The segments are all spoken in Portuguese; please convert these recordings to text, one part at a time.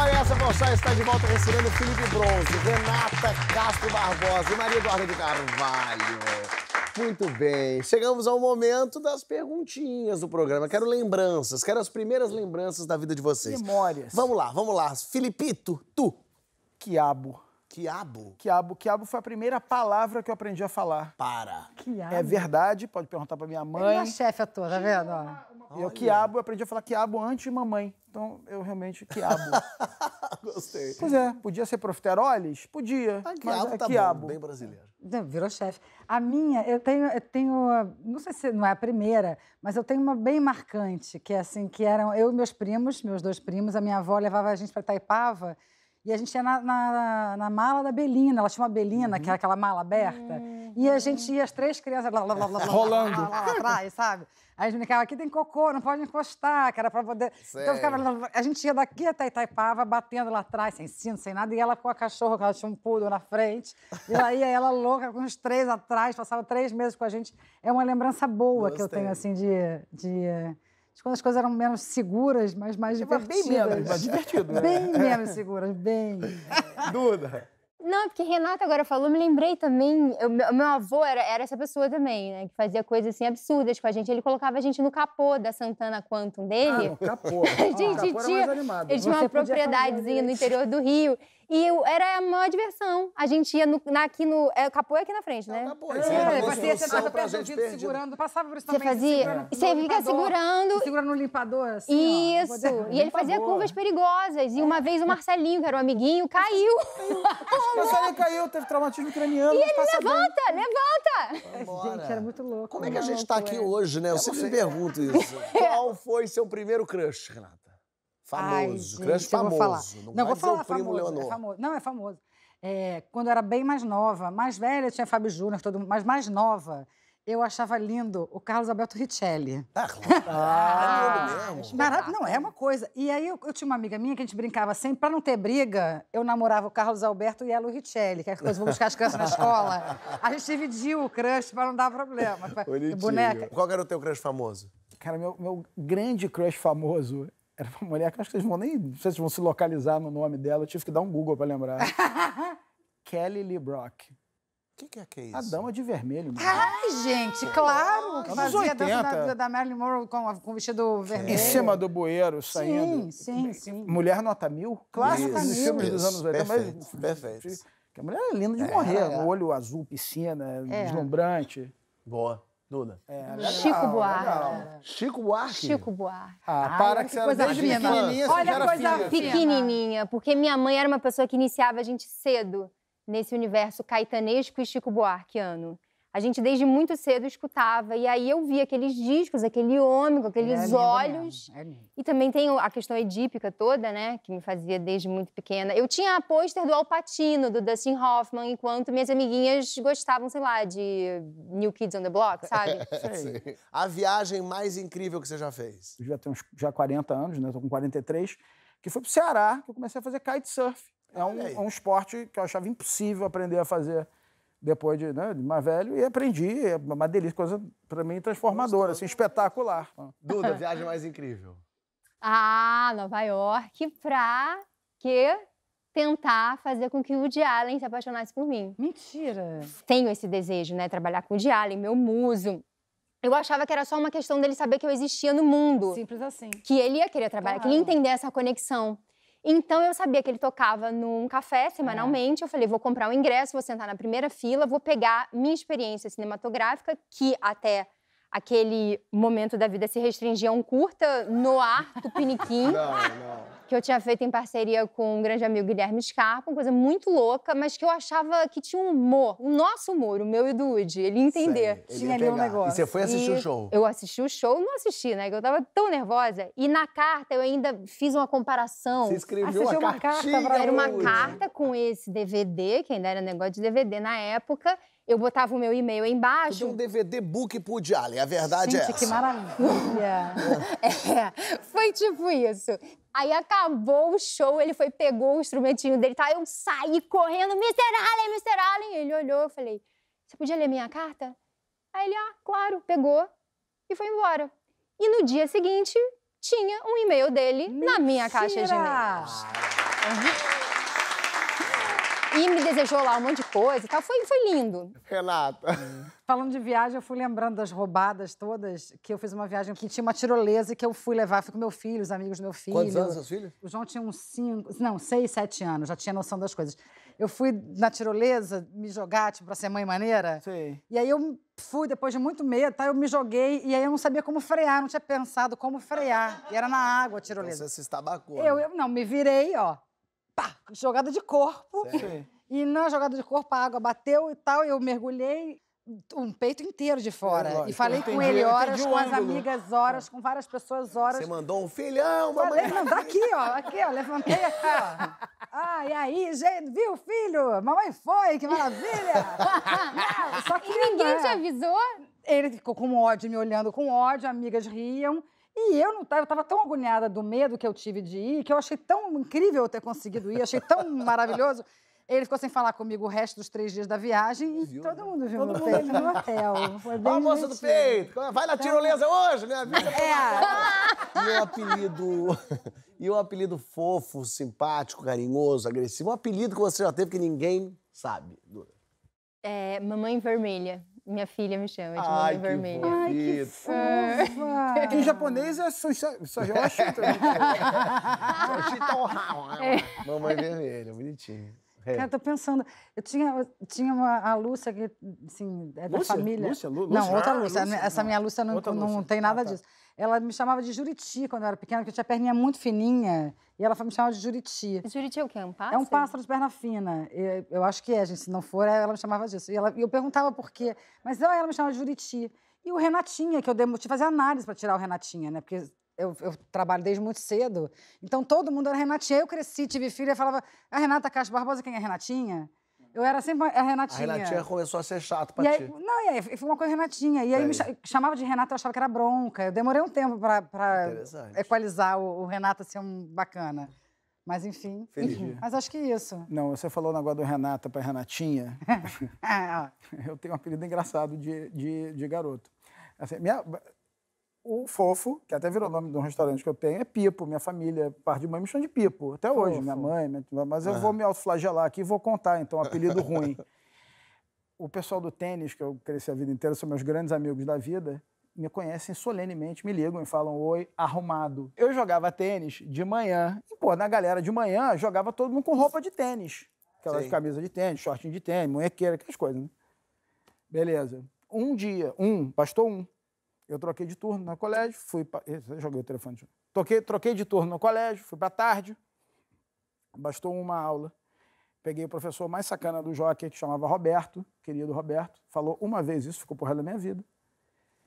Olha é essa, Bolsonaro está de volta recebendo Felipe Bronze, Renata Castro Barbosa e Maria Eduarda de Carvalho. Muito bem, chegamos ao momento das perguntinhas do programa. Quero lembranças, quero as primeiras lembranças da vida de vocês. Memórias. Vamos lá, vamos lá. Filipito, tu. Quiabo. Quiabo? Quiabo. Quiabo foi a primeira palavra que eu aprendi a falar. Para. Quiabo. É verdade, pode perguntar pra minha é mãe. minha chefe atua, tá vendo? E o quiabo, eu aprendi a falar quiabo antes de mamãe. Então, eu realmente, quiabo. Gostei. Pois é, podia ser profiteroles? Podia. Ah, quiabo é tá quiabo. Bom, bem brasileiro. Virou chefe. A minha, eu tenho, eu tenho, não sei se não é a primeira, mas eu tenho uma bem marcante, que é assim, que eram eu e meus primos, meus dois primos, a minha avó levava a gente para Itaipava, e a gente ia na, na, na, mala da Belina, ela tinha uma Belina, uhum. que era aquela mala aberta. Uhum. E a gente ia, as três crianças, lá, lá, lá, lá, Rolando. lá, lá, lá atrás, sabe? Aí a gente brincava, aqui tem cocô, não pode encostar, que era pra poder. Sério? Então ficava, a gente ia daqui até Itaipava, batendo lá atrás, sem cinto, sem nada, e ela com a cachorra, que ela tinha um poodle na frente. E aí ela louca, com os três atrás, passava três meses com a gente. É uma lembrança boa Gostei. que eu tenho, assim, de, de quando as coisas eram menos seguras, mas mais tipo, divertidas. bem menos, divertido. Né? Bem menos seguras, bem. Duda, não, porque Renata agora falou, me lembrei também. O meu avô era, era, essa pessoa também, né? Que fazia coisas assim absurdas com a gente. Ele colocava a gente no capô da Santana Quantum dele. Ah, no capô. a ah, gente ah, capô tinha, ele tinha uma propriedadezinha no interior do Rio. E eu, era a maior diversão. A gente ia no, na, aqui no. É, capoio é aqui na frente, é né? Ah, é, você sentava perto do segurando, passava por isso Você assim, fazia. E você fica segurando. Segurando no limpador, assim. Isso. Ó, e ele fazia curvas perigosas. E uma vez o Marcelinho, que era um amiguinho, caiu. O Marcelinho caiu, teve traumatismo craniano. E ele levanta, levanta! Vambora. Gente, era muito louco. Como é que a né? gente tá aqui hoje, né? Eu sempre pergunto isso. Qual foi seu primeiro crush, Renata? Famoso, Ai, crush gente, famoso. Vou não, não vou falar o primo famoso, É famoso. Não, é famoso. É, quando eu era bem mais nova, mais velha tinha Fábio Júnior, todo mundo, mas mais nova, eu achava lindo o Carlos Alberto Richelli. Ah, claro. ah, mesmo. Maravilha, não, é uma coisa. E aí eu, eu, tinha uma amiga minha que a gente brincava sempre assim, pra não ter briga, eu namorava o Carlos Alberto e ela o Richelli, que é coisa, vou buscar as crianças na escola. A gente dividiu o crush pra não dar problema. Bonitinho. Boneca. Qual era o teu crush famoso? Cara, meu, meu grande crush famoso era uma mulher que acho que vocês vão nem. vocês se vão se localizar no nome dela, eu tive que dar um Google para lembrar. Kelly Lee Brock. O que, que, é que é isso? A dama de vermelho. Ai, gente, claro! Que fazia 80. dança da, da Marilyn Monroe com, com vestido vermelho. Em cima do bueiro, saindo. Sim, sim, sim. Mulher nota mil. Clássico dos filmes dos anos 80. Perfeito, mas, perfeito. A mulher é linda de é, morrer. É. Olho azul, piscina, é. deslumbrante. Boa. Duda. É, Chico Buarque. Legal. Chico Buarque? Chico Buarque. Ah, para Ai, que, que você era desde pequenininha, Olha a coisa filha. pequenininha, porque minha mãe era uma pessoa que iniciava a gente cedo nesse universo caetanesco e Chico ano. A gente desde muito cedo escutava. E aí eu vi aqueles discos, aquele com aqueles é olhos. É e também tem a questão edípica toda, né? Que me fazia desde muito pequena. Eu tinha a pôster do Alpatino, do Dustin Hoffman, enquanto minhas amiguinhas gostavam, sei lá, de New Kids on the Block, sabe? É, a viagem mais incrível que você já fez? Eu já tenho uns, já 40 anos, né? Estou tô com 43. Que foi pro Ceará que eu comecei a fazer kitesurf. É um, é um esporte que eu achava impossível aprender a fazer depois de, né, de mais velho, e aprendi. É uma delícia, coisa para mim transformadora, assim, espetacular. Duda, viagem mais incrível. Ah, Nova York pra que tentar fazer com que o Woody Allen se apaixonasse por mim. Mentira! Tenho esse desejo, né? Trabalhar com o Woody Allen, meu muso. Eu achava que era só uma questão dele saber que eu existia no mundo. Simples assim. Que ele ia querer trabalhar, claro. que ele ia entender essa conexão. Então eu sabia que ele tocava num café semanalmente. É. Eu falei, vou comprar um ingresso, vou sentar na primeira fila, vou pegar minha experiência cinematográfica, que até aquele momento da vida se restringia a um curta no ar Tupiniquim. Não, não. Que eu tinha feito em parceria com um grande amigo Guilherme Scarpa, uma coisa muito louca, mas que eu achava que tinha um humor, o nosso humor, o meu e do Woody. Ele entender. Sei, ele tinha ali um negócio. E você foi assistir e o show? Eu assisti o show, não assisti, né? eu tava tão nervosa. E na carta eu ainda fiz uma comparação. Você escreveu uma, uma carta Era uma carta com esse DVD, que ainda era negócio de DVD na época eu botava o meu e-mail embaixo. Tudo um DVD book pro Allen, a verdade é Gente, é essa. que maravilha! é, foi tipo isso. Aí acabou o show, ele foi, pegou o instrumentinho dele, tá? Eu saí correndo, Mr. Allen, Mr. Allen! Ele olhou, eu falei, você podia ler minha carta? Aí ele, ah, claro, pegou e foi embora. E no dia seguinte, tinha um e-mail dele Mentira. na minha caixa de e-mails. E me desejou lá um monte de coisa e tal. Foi, foi lindo. Renata. Falando de viagem, eu fui lembrando das roubadas todas, que eu fiz uma viagem que tinha uma tirolesa que eu fui levar, fui com meu filho, os amigos do meu filho. Quantos anos seus filhos? O João tinha uns cinco, não, seis, sete anos, já tinha noção das coisas. Eu fui na tirolesa me jogar, tipo, pra ser mãe maneira. Sim. E aí eu fui, depois de muito medo, tá? eu me joguei e aí eu não sabia como frear, não tinha pensado como frear. E era na água a então tirolesa. Então você se estabacou. Eu, né? eu não, me virei, ó pá, jogada de corpo. E na jogada de corpo a água bateu e tal, e eu mergulhei um peito inteiro de fora. É, e falei entendi, com ele horas, com as amigas horas, com várias pessoas horas. Você mandou um filhão, mamãe. Mandar aqui, ó. Aqui, ó. Levantei aqui, ó. Ah, e aí, gente, viu, filho? Mamãe foi, que maravilha! só que, e ninguém né? te avisou? Ele ficou com ódio, me olhando com ódio, amigas riam. E eu não estava, eu estava tão agoniada do medo que eu tive de ir, que eu achei tão incrível eu ter conseguido ir, achei tão maravilhoso. Ele ficou sem falar comigo o resto dos três dias da viagem e viu, todo né? mundo viu todo meu peito no hotel. Foi bem Ó, a moça do peito! É? Vai na tirolesa hoje, minha vida! Tá é. E o apelido... E o apelido fofo, simpático, carinhoso, agressivo. Um apelido que você já teve que ninguém sabe. É, Mamãe Vermelha. Minha filha me chama de Ai, Vermelha. Ai, que fofa! que em japonês então. é Sojoshita. Sojoshita Mamãe Vermelha, bonitinho. É. Cara, tô pensando. Eu tinha, tinha uma, a Lúcia, que, assim, é da Lúcia? família. Lúcia, ah, né, Lúcia? Não, outra Lúcia. Lúcia. Essa não. minha Lúcia não, não tem nada ah, tá. disso. Ela me chamava de Juriti quando eu era pequena, porque eu tinha perninha muito fininha. E ela me chamava de Juriti. Juriti é o quê? É é um pássaro? É um pássaro de perna fina. Eu, eu acho que é, gente. Se não for, ela me chamava disso. E ela, eu perguntava por quê. Mas ela me chamava de Juriti. E o Renatinha, que eu, dei, tive que fazer análise para tirar o Renatinha, né? Porque eu, eu, trabalho desde muito cedo. Então todo mundo era Renatinha. Eu cresci, tive filha, falava, a Renata Castro Barbosa, quem é Renatinha? Eu era sempre a Renatinha. A Renatinha começou a ser chato pra aí, ti. Não, e aí foi uma coisa Renatinha. E aí, aí. me é chamava de Renata, eu achava que era bronca. Eu demorei um tempo pra, pra equalizar o, o Renata ser um bacana. Mas enfim. Feliz Mas acho que isso. Não, você falou o negócio do Renata pra Renatinha. É, eu tenho um apelido engraçado de, de, de garoto. Assim, minha, o Fofo, que até virou o nome de um restaurante que eu tenho, é Pipo. Minha família, parte de mãe, me chama de Pipo. Até hoje, minha mãe. Minha... Mas eu é. vou me autoflagelar aqui e vou contar, então, um apelido ruim. O pessoal do tênis, que eu cresci a vida inteira, são meus grandes amigos da vida, me conhecem solenemente, me ligam e falam oi, arrumado. Eu jogava tênis de manhã. E, pô, na galera de manhã, jogava todo mundo com roupa de tênis. Aquelas Sim. camisas de tênis, shortinho de tênis, munhequeira, aquelas coisas, né? Beleza. Um dia, um, bastou um eu troquei de turno no colégio, fui pra... Joguei o telefone. Toquei, troquei de turno no colégio, fui para tarde. Bastou uma aula. Peguei o professor mais sacana do jockey, que chamava Roberto, querido Roberto. Falou uma vez isso, ficou porra da minha vida.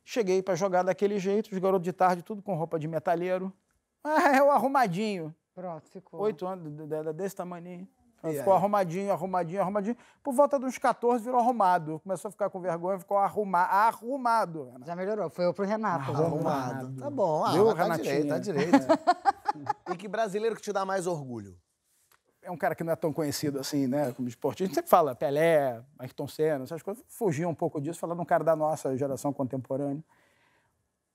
Cheguei para jogar daquele jeito, os garotos de tarde, tudo com roupa de metalheiro. Ah, é o arrumadinho. Pronto, ficou. Oito anos, desse tamanho. Então, ficou arrumadinho, arrumadinho, arrumadinho. Por volta dos 14 virou arrumado. Começou a ficar com vergonha, ficou arruma, arrumado. Renato. Já melhorou, foi eu pro Renato. Arrumado. arrumado. Tá bom, ah, Viu, tá direito, tá direito. É. e que brasileiro que te dá mais orgulho? É um cara que não é tão conhecido assim, né, como esportista. A gente sempre fala Pelé, Ayrton Senna, essas coisas. fugiu um pouco disso, falando um cara da nossa geração contemporânea.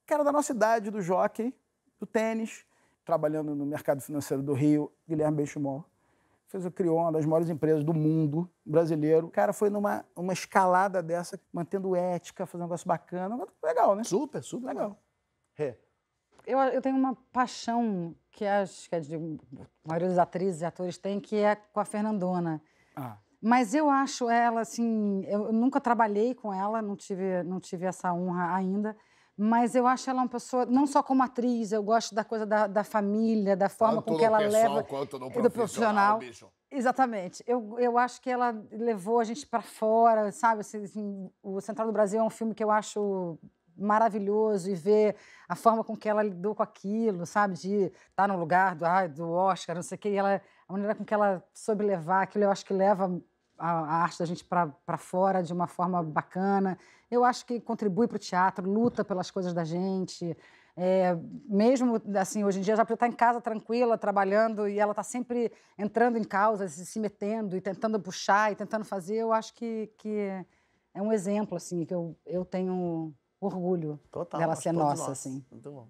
Cara da nossa idade, do jockey, do tênis, trabalhando no mercado financeiro do Rio, Guilherme Benchimol fez, criou uma das maiores empresas do mundo brasileiro. O cara foi numa uma escalada dessa, mantendo ética, fazendo um negócio bacana. Legal, né? Super, super legal. É. Eu, eu tenho uma paixão que acho que é a maioria das atrizes e atores tem, que é com a Fernandona. Ah. Mas eu acho ela, assim, eu nunca trabalhei com ela, não tive, não tive essa honra ainda mas eu acho ela uma pessoa, não só como atriz, eu gosto da coisa da, da família, da forma com que ela pessoal, leva. Quanto no profissional, do profissional. Bicho. Exatamente. Eu, eu acho que ela levou a gente para fora, sabe? Assim, assim, o Central do Brasil é um filme que eu acho maravilhoso e ver a forma com que ela lidou com aquilo, sabe? De estar tá no lugar do, ah, do Oscar, não sei o quê. E ela, a maneira com que ela soube levar aquilo, eu acho que leva a, arte da gente para fora de uma forma bacana. Eu acho que contribui para o teatro, luta pelas coisas da gente. É, mesmo assim, hoje em dia, já estar tá em casa tranquila, trabalhando, e ela está sempre entrando em causas, se metendo e tentando puxar e tentando fazer. Eu acho que, que é um exemplo, assim, que eu, eu tenho orgulho Total, dela ser nossa, assim. Muito bom.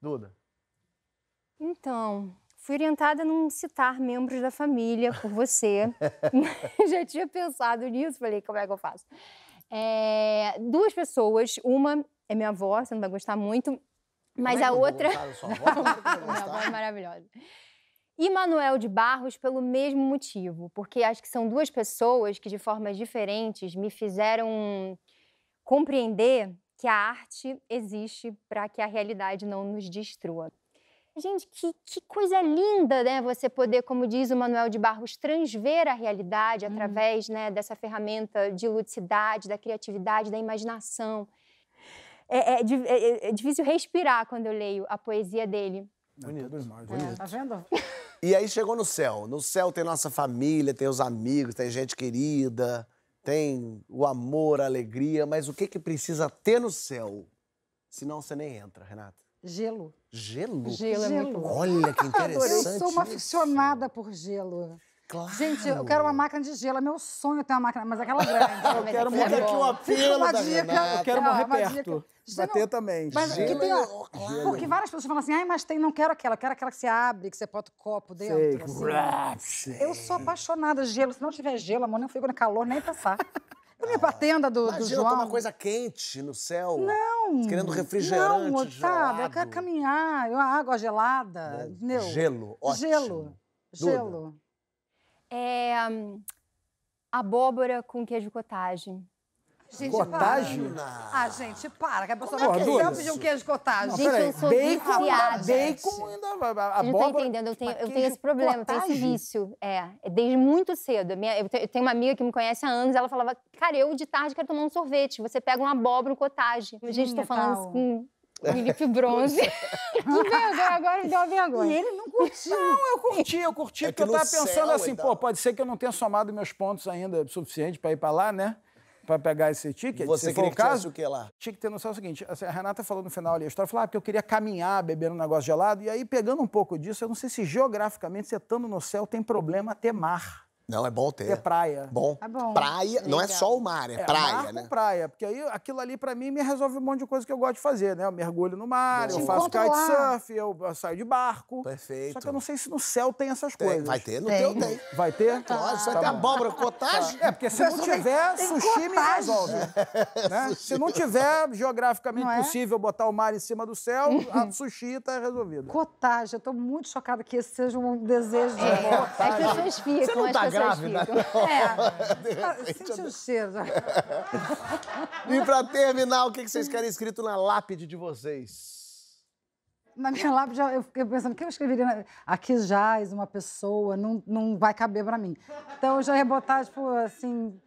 Duda? Então, Fui orientada a não citar membros da família por você. Já tinha pensado nisso, falei, como é que eu faço? É, duas pessoas, uma é minha avó, você não vai gostar muito, mas é a outra. avó, é minha avó é maravilhosa. E Manuel de Barros pelo mesmo motivo, porque acho que são duas pessoas que de formas diferentes me fizeram compreender que a arte existe para que a realidade não nos destrua. Gente, que, que coisa linda, né? Você poder, como diz o Manuel de Barros, transver a realidade hum. através né, dessa ferramenta de ludicidade, da criatividade, da imaginação. É, é, é, é, difícil respirar quando eu leio a poesia dele. Bonito. Todos nós, Tá vendo? E aí chegou no céu. No céu tem nossa família, tem os amigos, tem gente querida, tem o amor, a alegria. Mas o que, que precisa ter no céu? Senão você nem entra, Renata. Gelo. Gelo? Gelo, é muito Olha que interessante. Eu sou uma aficionada por gelo. Claro. Gente, eu quero uma máquina de gelo. É meu sonho ter uma máquina, mas aquela grande. eu quero muito é aqui apelo uma da dica. Renata. Eu quero morrer ah, perto. Bater também. Mas gelo, que tem, é Porque várias pessoas falam assim, ai, mas tem, não quero aquela. Eu quero aquela que você abre, que você bota o copo dentro. Sei. Assim. Sei. Eu sou apaixonada. Gelo. Se não tiver gelo, amor, não fico no calor nem passar. Não é pra ah, tenda do, Imagina, do João. Imagina uma coisa quente no céu. Não. Querendo refrigerante não, sabe? Eu quero caminhar, uma água gelada. Bom, né? Gelo, ótimo. Gelo, Duda. gelo. É, hum, abóbora com queijo cottage. Gente, cottage? Ah, gente, para. Que a pessoa Como é vai é pedir um queijo cottage. Gente, eu sou bacon, viciada. Bacon ainda... A, a não tô entendendo. Eu tenho, eu tenho esse problema, cottage? eu tenho esse vício. É, é, desde muito cedo. Minha, eu tenho uma amiga que me conhece há anos, ela falava, cara, eu de tarde quero tomar um sorvete. Você pega uma abóbora, um cottage. Gente, tô hum, falando com Felipe Bronze. que vergonha, agora me deu uma vergonha. E ele não curtiu. Não, eu curti, eu curti, é porque eu tava pensando assim, pô, pode ser que eu não tenha somado meus pontos ainda suficiente para ir para lá, né? para pegar esse ticket. Você se for o caso, o que lá? Tinha que ter noção o seguinte: assim, a Renata falou no final ali a história, falou, ah, eu queria caminhar bebendo um negócio gelado. E aí, pegando um pouco disso, eu não sei se geograficamente, você estando no céu, tem problema ter mar. Não, é bom ter. É praia. Bom. É bom. Praia, Legal. não é só o mar, é, é praia, mar né? praia, porque aí aquilo ali para mim me resolve um monte de coisa que eu gosto de fazer, né? Eu mergulho no mar, bom. eu faço kitesurf, eu, eu saio de barco. Perfeito. Só que eu não sei se no céu tem essas tem. coisas. Vai ter? No tem. teu tem. Vai ter? Tá. Lógico, vai tá ter abóbora, cotagem. Tá. É, porque se não tiver, sushi me resolve. É. Né? Se não tiver, geograficamente não é? possível é? botar o mar em cima do céu, a sushi tá resolvida. Cotagem, eu tô muito chocada que esse seja um desejo de é. amor. As pessoas ficam, grávida. Né? É. Tá, sente o cheiro. e pra terminar, o que vocês querem escrito na lápide de vocês? na minha lápide, eu fiquei pensando, o que eu escreveria? Aqui jaz uma pessoa, não, não vai caber para mim. Então, eu já ia botar, tipo, assim...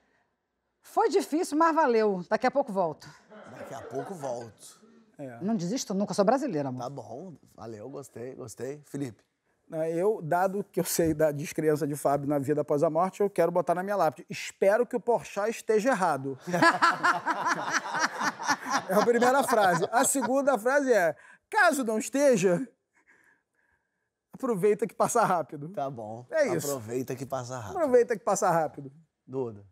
Foi difícil, mas valeu. Daqui a pouco volto. Daqui a pouco volto. É. Não desisto nunca, sou brasileira, amor. Tá bom, valeu, gostei, gostei. Felipe? Né, eu, dado que eu sei da descrença de Fábio na vida após a morte, eu quero botar na minha lápide. Espero que o Porchat esteja errado. é a primeira frase. A segunda frase é: caso não esteja, aproveita que passa rápido. Tá bom. É isso. Aproveita que passa rápido. Aproveita que passa rápido. Duda.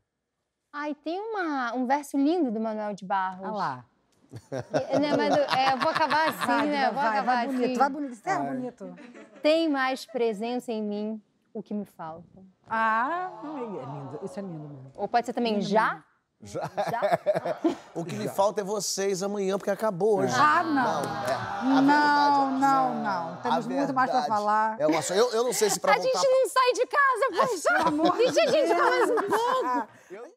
Ai, tem uma, um verso lindo do Manuel de Barros. Ah lá. Não, né, mas é, eu vou acabar assim, vai, né? Não, vou vai, acabar assim. vai bonito, é Vai bonito, você é bonito. Tem mais presença em mim o que me falta. Ah, é lindo, isso é lindo mesmo. Ou pode ser também já? Já. Já? O que me falta é vocês amanhã, porque acabou ah, hoje. Ah, não. Não, né? é. não, assim. não, não, não. Temos muito mais pra falar. É uma... eu, eu não sei se pra A voltar... gente não sai de casa, poxa. amor Deixa a gente falar um pouco.